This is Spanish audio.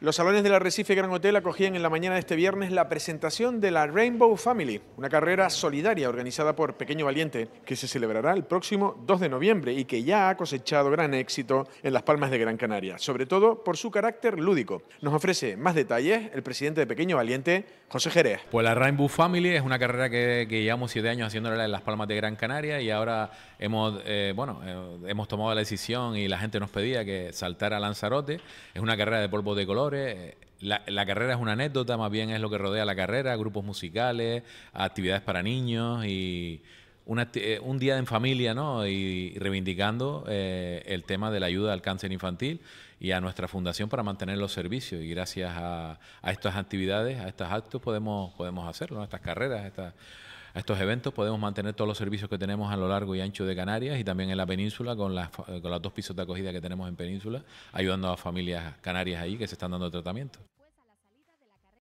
Los salones del Arrecife Gran Hotel acogían en la mañana de este viernes la presentación de la Rainbow Family, una carrera solidaria organizada por Pequeño Valiente que se celebrará el próximo 2 de noviembre y que ya ha cosechado gran éxito en Las Palmas de Gran Canaria, sobre todo por su carácter lúdico. Nos ofrece más detalles el presidente de Pequeño Valiente, José Jerez. Pues la Rainbow Family es una carrera que, llevamos siete años haciéndola en Las Palmas de Gran Canaria y ahora hemos, eh, bueno, eh, hemos tomado la decisión y la gente nos pedía que saltara a Lanzarote. Es una carrera de polvo de color eh, la, carrera es una anécdota, más bien es lo que rodea la carrera, grupos musicales, actividades para niños y eh, un día en familia, ¿no? Y, reivindicando eh, el tema de la ayuda al cáncer infantil y a nuestra fundación para mantener los servicios. Y gracias a, estas actividades, a estos actos, podemos, podemos hacerlo, estas carreras, estas a estos eventos. Podemos mantener todos los servicios que tenemos a lo largo y ancho de Canarias y también en la península con las, con dos pisos de acogida que tenemos en península, ayudando a familias canarias ahí que se están dando tratamiento.